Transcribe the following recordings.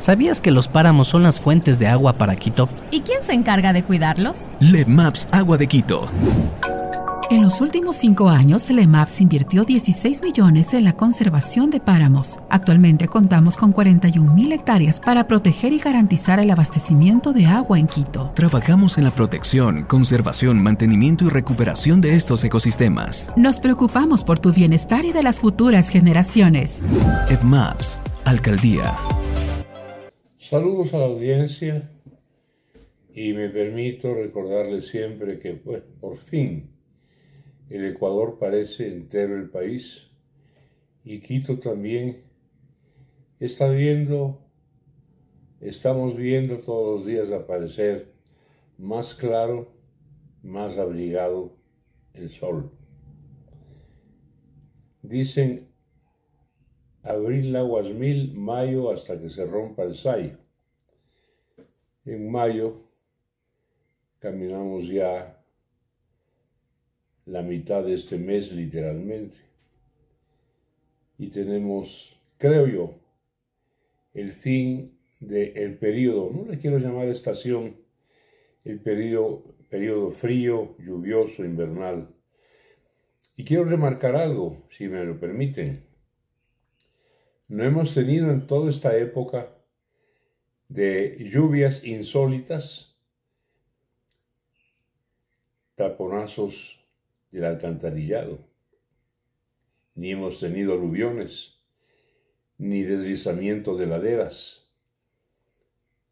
¿Sabías que los páramos son las fuentes de agua para Quito? ¿Y quién se encarga de cuidarlos? LEMAPS Agua de Quito. En los últimos cinco años, LEMAPS invirtió 16 millones en la conservación de páramos. Actualmente contamos con 41 mil hectáreas para proteger y garantizar el abastecimiento de agua en Quito. Trabajamos en la protección, conservación, mantenimiento y recuperación de estos ecosistemas. Nos preocupamos por tu bienestar y de las futuras generaciones. Maps Alcaldía. Saludos a la audiencia y me permito recordarles siempre que pues, por fin el Ecuador parece entero el país y Quito también está viendo, estamos viendo todos los días aparecer más claro, más abrigado el sol. Dicen abril Aguas Mil, mayo hasta que se rompa el SAI. En mayo caminamos ya la mitad de este mes literalmente. Y tenemos, creo yo, el fin del periodo, no le quiero llamar estación, el periodo, periodo frío, lluvioso, invernal. Y quiero remarcar algo, si me lo permiten. No hemos tenido en toda esta época de lluvias insólitas, taponazos del alcantarillado, ni hemos tenido aluviones, ni deslizamiento de laderas.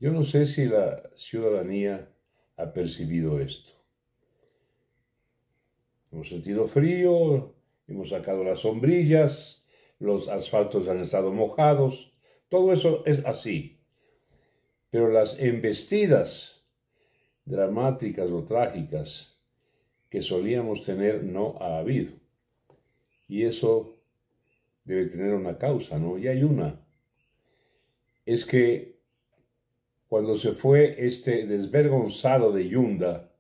Yo no sé si la ciudadanía ha percibido esto. Hemos sentido frío, hemos sacado las sombrillas, los asfaltos han estado mojados, todo eso es así. Pero las embestidas dramáticas o trágicas que solíamos tener no ha habido. Y eso debe tener una causa, ¿no? Y hay una. Es que cuando se fue este desvergonzado de Yunda,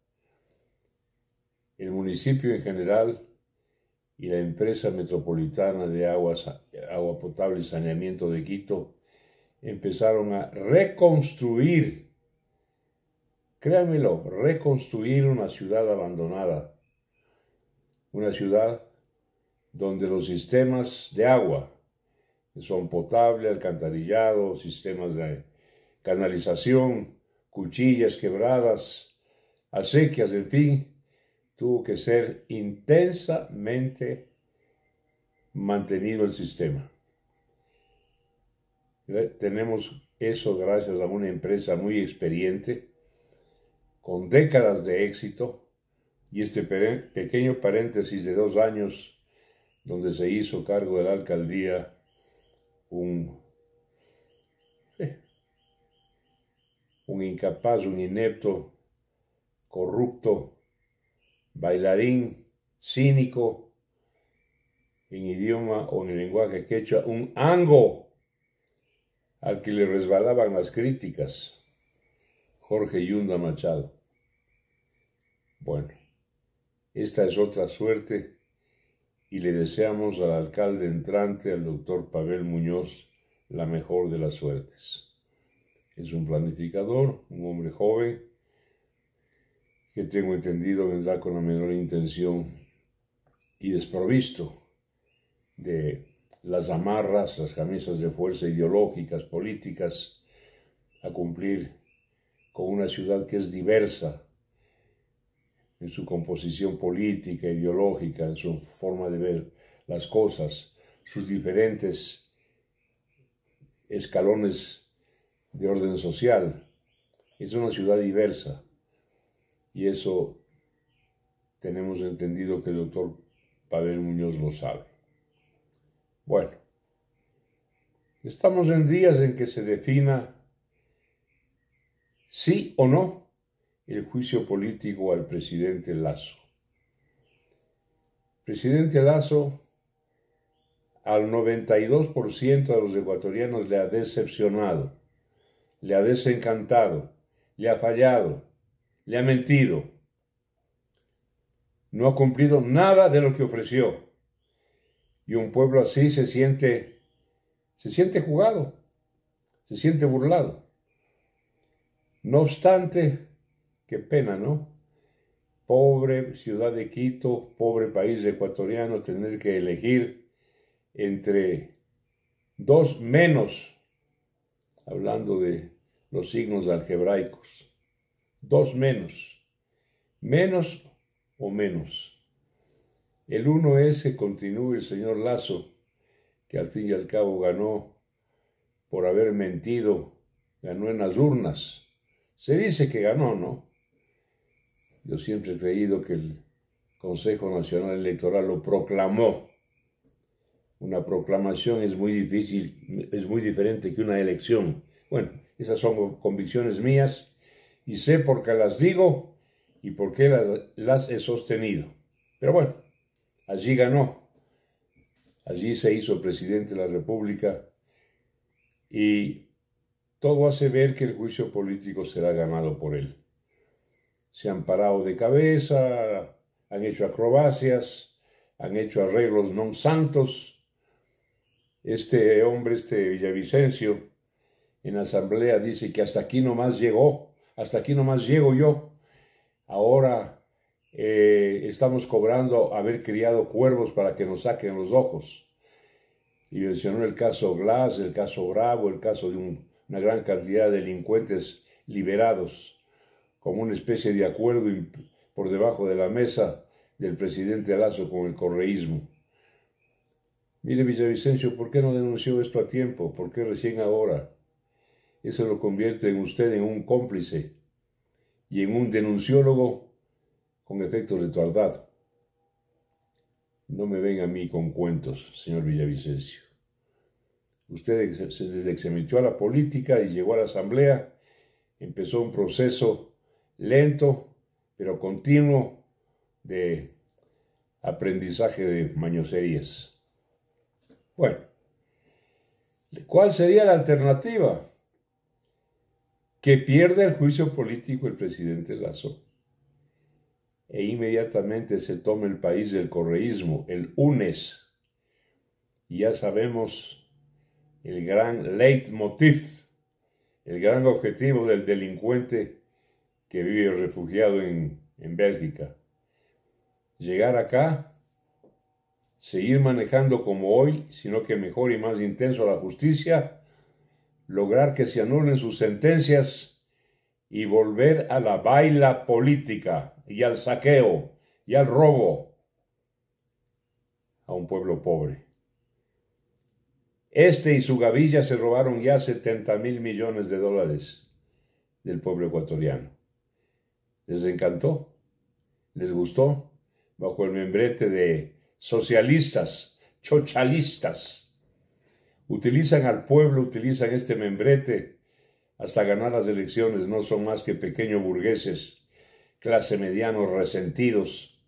el municipio en general y la empresa metropolitana de aguas, agua potable y saneamiento de Quito empezaron a reconstruir, créanmelo, reconstruir una ciudad abandonada, una ciudad donde los sistemas de agua, que son potable, alcantarillado, sistemas de canalización, cuchillas quebradas, acequias, en fin, tuvo que ser intensamente mantenido el sistema. Tenemos eso gracias a una empresa muy experiente, con décadas de éxito, y este pequeño paréntesis de dos años donde se hizo cargo de la alcaldía un, eh, un incapaz, un inepto, corrupto, bailarín, cínico, en idioma o en el lenguaje quechua, un ango al que le resbalaban las críticas, Jorge Yunda Machado. Bueno, esta es otra suerte y le deseamos al alcalde entrante, al doctor Pavel Muñoz, la mejor de las suertes. Es un planificador, un hombre joven, que tengo entendido vendrá con la menor intención y desprovisto de las amarras, las camisas de fuerza ideológicas, políticas, a cumplir con una ciudad que es diversa en su composición política, ideológica, en su forma de ver las cosas, sus diferentes escalones de orden social. Es una ciudad diversa y eso tenemos entendido que el doctor Pavel Muñoz lo sabe. Bueno, estamos en días en que se defina sí o no el juicio político al presidente Lazo. Presidente Lazo, al 92% de los ecuatorianos le ha decepcionado, le ha desencantado, le ha fallado, le ha mentido. No ha cumplido nada de lo que ofreció. Y un pueblo así se siente, se siente jugado, se siente burlado. No obstante, qué pena, ¿no? Pobre ciudad de Quito, pobre país ecuatoriano, tener que elegir entre dos menos, hablando de los signos algebraicos. Dos menos. Menos o menos. El uno es que continúe el señor Lazo, que al fin y al cabo ganó por haber mentido, ganó en las urnas. Se dice que ganó, ¿no? Yo siempre he creído que el Consejo Nacional Electoral lo proclamó. Una proclamación es muy difícil, es muy diferente que una elección. Bueno, esas son convicciones mías y sé por qué las digo y por qué las, he sostenido. Pero bueno, allí ganó. Allí se hizo presidente de la República y todo hace ver que el juicio político será ganado por él. Se han parado de cabeza, han hecho acrobacias, han hecho arreglos non santos. Este hombre, este Villavicencio, en asamblea dice que hasta aquí nomás llegó hasta aquí nomás llego yo. Ahora eh, estamos cobrando haber criado cuervos para que nos saquen los ojos. Y mencionó el caso Glass, el caso Bravo, el caso de una gran cantidad de delincuentes liberados, como una especie de acuerdo por debajo de la mesa del presidente Lazo con el correísmo. Mire, Villavicencio, ¿por qué no denunció esto a tiempo? ¿Por qué recién ahora? eso lo convierte en usted en un cómplice y en un denunciólogo con efectos de verdad No me ven a mí con cuentos, señor Villavicencio. Usted desde que se metió a la política y llegó a la asamblea, empezó un proceso lento, pero continuo, de aprendizaje de mañoserías. Bueno, ¿cuál sería la alternativa? que pierda el juicio político el presidente Lazo e inmediatamente se toma el país del correísmo, el UNES. Y ya sabemos el gran leitmotiv, el gran objetivo del delincuente que vive refugiado en, en Bélgica. Llegar acá, seguir manejando como hoy, sino que mejor y más intenso la justicia lograr que se anulen sus sentencias y volver a la baila política y al saqueo y al robo a un pueblo pobre. Este y su gavilla se robaron ya 70 mil millones de dólares del pueblo ecuatoriano. Les encantó, les gustó, bajo el membrete de socialistas, chochalistas Utilizan al pueblo, utilizan este membrete hasta ganar las elecciones. No son más que pequeños burgueses, clase medianos resentidos,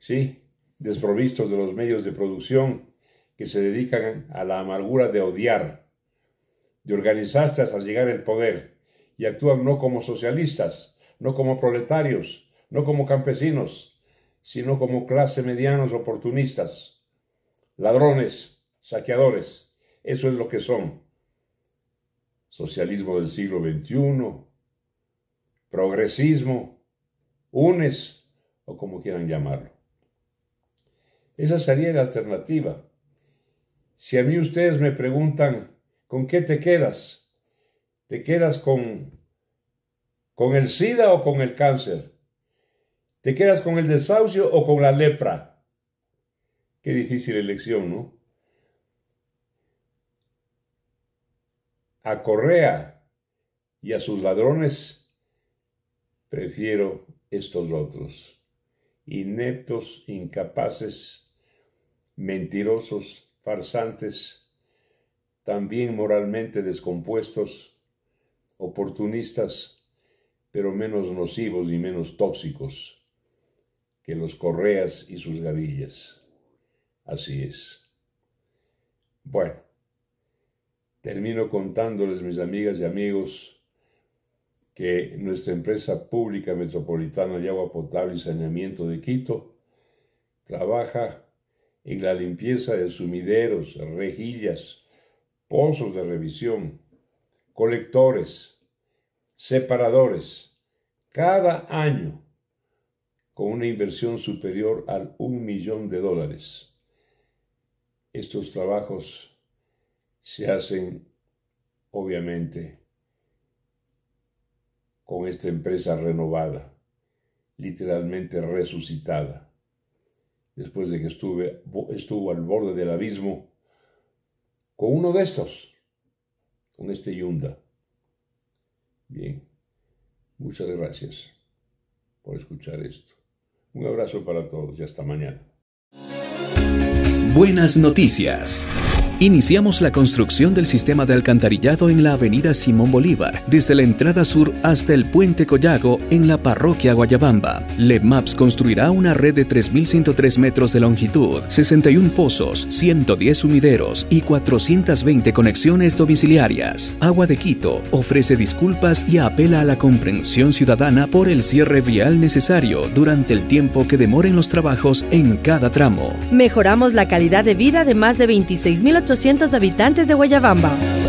¿sí? Desprovistos de los medios de producción que se dedican a la amargura de odiar, de organizarse hasta llegar al poder y actúan no como socialistas, no como proletarios, no como campesinos, sino como clase medianos oportunistas, ladrones, saqueadores. Eso es lo que son. Socialismo del siglo XXI, progresismo, UNES, o como quieran llamarlo. Esa sería la alternativa. Si a mí ustedes me preguntan, ¿con qué te quedas? ¿Te quedas con, con el SIDA o con el cáncer? ¿Te quedas con el desahucio o con la lepra? Qué difícil elección, ¿no? a Correa y a sus ladrones, prefiero estos otros, ineptos, incapaces, mentirosos, farsantes, también moralmente descompuestos, oportunistas, pero menos nocivos y menos tóxicos que los correas y sus gavillas. Así es. Bueno, Termino contándoles, mis amigas y amigos, que nuestra empresa pública metropolitana de agua potable y saneamiento de Quito trabaja en la limpieza de sumideros, rejillas, pozos de revisión, colectores, separadores, cada año con una inversión superior al un millón de dólares. Estos trabajos se hacen obviamente con esta empresa renovada, literalmente resucitada. Después de que estuve, estuvo al borde del abismo con uno de estos, con este Yunda. Bien, muchas gracias por escuchar esto. Un abrazo para todos y hasta mañana. Buenas noticias. Iniciamos la construcción del sistema de alcantarillado en la avenida Simón Bolívar, desde la entrada sur hasta el puente Collago en la parroquia Guayabamba. LEMAPS construirá una red de 3.103 metros de longitud, 61 pozos, 110 humideros y 420 conexiones domiciliarias. Agua de Quito ofrece disculpas y apela a la comprensión ciudadana por el cierre vial necesario durante el tiempo que demoren los trabajos en cada tramo. Mejoramos la calidad de vida de más de 26.000 800 habitantes de Guayabamba.